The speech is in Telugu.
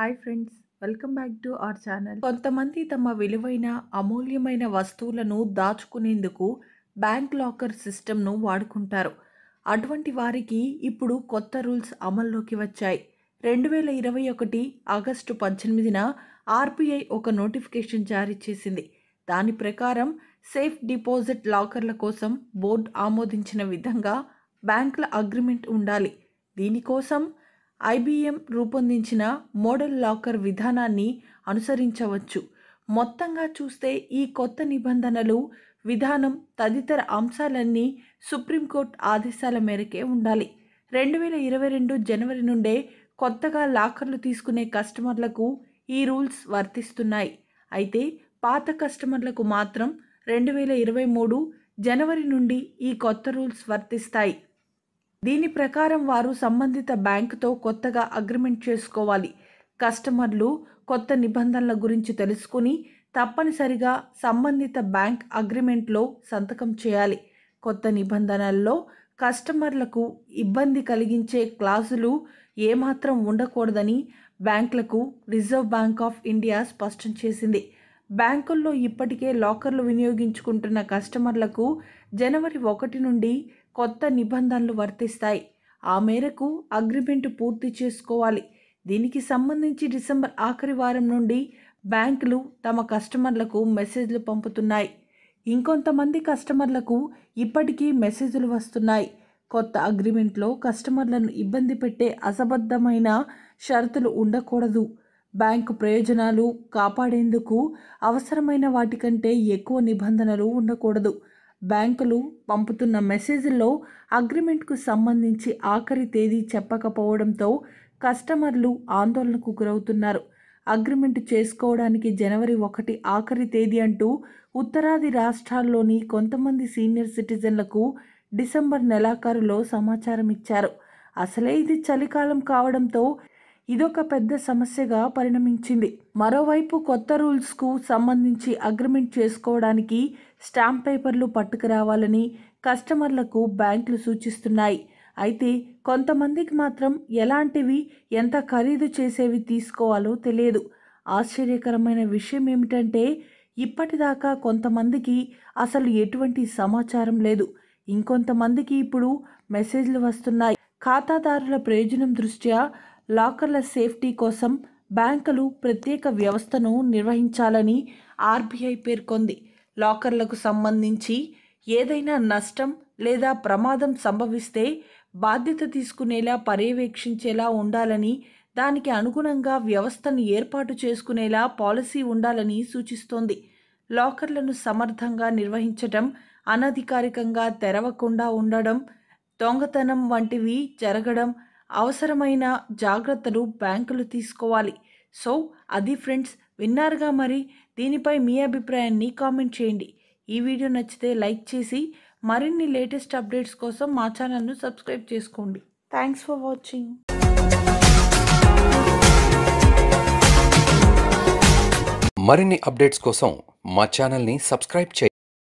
hi friends welcome back to our channel కొంతమంది తమ విలువైన అమూల్యమైన వస్తువులను దాచుకునేందుకు బ్యాంక్ లాకర్ సిస్టమ్ను వాడుకుంటారు అటువంటి వారికి ఇప్పుడు కొత్త రూల్స్ అమల్లోకి వచ్చాయి రెండు వేల ఇరవై ఒకటి ఆగస్టు పద్దెనిమిదిన ఆర్బీఐ ఒక నోటిఫికేషన్ జారీ చేసింది దాని ప్రకారం సేఫ్ డిపాజిట్ లాకర్ల కోసం బోర్డు ఆమోదించిన విధంగా బ్యాంకుల అగ్రిమెంట్ ఉండాలి దీనికోసం ఐబీఎం రూపొందించిన మోడల్ లాకర్ విధానాన్ని అనుసరించవచ్చు మొత్తంగా చూస్తే ఈ కొత్త నిబంధనలు విధానం తదితర అంశాలన్నీ సుప్రీంకోర్టు ఆదేశాల మేరకే ఉండాలి రెండు వేల ఇరవై రెండు జనవరి నుండే కొత్తగా లాకర్లు తీసుకునే కస్టమర్లకు ఈ రూల్స్ వర్తిస్తున్నాయి అయితే పాత కస్టమర్లకు మాత్రం రెండు వేల ఇరవై మూడు జనవరి నుండి ఈ కొత్త రూల్స్ వర్తిస్తాయి దీని ప్రకారం వారు సంబంధిత బ్యాంకుతో కొత్తగా అగ్రిమెంట్ చేసుకోవాలి కస్టమర్లు కొత్త నిబంధనల గురించి తెలుసుకుని తప్పనిసరిగా సంబంధిత బ్యాంక్ అగ్రిమెంట్లో సంతకం చేయాలి కొత్త నిబంధనల్లో కస్టమర్లకు ఇబ్బంది కలిగించే క్లాసులు ఏమాత్రం ఉండకూడదని బ్యాంకులకు రిజర్వ్ బ్యాంక్ ఆఫ్ ఇండియా స్పష్టం చేసింది బ్యాంకుల్లో ఇప్పటికే లాకర్లు వినియోగించుకుంటున్న కస్టమర్లకు జనవరి ఒకటి నుండి కొత్త నిబంధనలు వర్తిస్తాయి ఆ మేరకు అగ్రిమెంట్ పూర్తి చేసుకోవాలి దీనికి సంబంధించి డిసెంబర్ ఆఖరి వారం నుండి బ్యాంకులు తమ కస్టమర్లకు మెసేజ్లు పంపుతున్నాయి ఇంకొంతమంది కస్టమర్లకు ఇప్పటికీ మెసేజ్లు వస్తున్నాయి కొత్త అగ్రిమెంట్లో కస్టమర్లను ఇబ్బంది పెట్టే అసబద్ధమైన షరతులు ఉండకూడదు బ్యాంకు ప్రయోజనాలు కాపాడేందుకు అవసరమైన వాటికంటే ఎక్కువ నిబంధనలు ఉండకూడదు బ్యాంకులు పంపుతున్న మెసేజ్ల్లో అగ్రిమెంట్కు సంబంధించి ఆఖరి తేదీ చెప్పకపోవడంతో కస్టమర్లు ఆందోళనకు గురవుతున్నారు అగ్రిమెంట్ చేసుకోవడానికి జనవరి ఒకటి ఆఖరి తేదీ అంటూ ఉత్తరాది రాష్ట్రాల్లోని కొంతమంది సీనియర్ సిటిజన్లకు డిసెంబర్ నెలాఖరులో సమాచారం ఇచ్చారు అసలే ఇది చలికాలం కావడంతో ఇదొక పెద్ద సమస్యగా పరిణమించింది మరోవైపు కొత్త రూల్స్కు సంబంధించి అగ్రిమెంట్ చేసుకోవడానికి స్టాంప్ పేపర్లు పట్టుకురావాలని కస్టమర్లకు బ్యాంకులు సూచిస్తున్నాయి అయితే కొంతమందికి మాత్రం ఎలాంటివి ఎంత ఖరీదు చేసేవి తీసుకోవాలో తెలియదు ఆశ్చర్యకరమైన విషయం ఏమిటంటే ఇప్పటిదాకా కొంతమందికి అసలు ఎటువంటి సమాచారం లేదు ఇంకొంతమందికి ఇప్పుడు మెసేజ్లు వస్తున్నాయి ఖాతాదారుల ప్రయోజనం దృష్ట్యా లాకర్ల సేఫ్టీ కోసం బ్యాంకులు ప్రత్యేక వ్యవస్థను నిర్వహించాలని ఆర్బీఐ పేర్కొంది లాకర్లకు సంబంధించి ఏదైనా నష్టం లేదా ప్రమాదం సంభవిస్తే బాధ్యత తీసుకునేలా పర్యవేక్షించేలా ఉండాలని దానికి అనుగుణంగా వ్యవస్థను ఏర్పాటు చేసుకునేలా పాలసీ ఉండాలని సూచిస్తోంది లాకర్లను సమర్థంగా నిర్వహించడం అనధికారికంగా తెరవకుండా ఉండడం దొంగతనం వంటివి జరగడం అవసరమైన జాగ్రత్తలు బ్యాంకులు తీసుకోవాలి సో అది ఫ్రెండ్స్ విన్నారుగా మరి దీనిపై మీ అభిప్రాయాన్ని కామెంట్ చేయండి ఈ వీడియో నచ్చితే లైక్ చేసి మరిన్ని లేటెస్ట్ అప్డేట్స్ కోసం మా ఛానల్ను సబ్స్క్రైబ్ చేసుకోండి థ్యాంక్స్ ఫర్ వాచింగ్ మరిన్ని అప్డేట్స్ కోసం మా ఛానల్ని సబ్స్క్రైబ్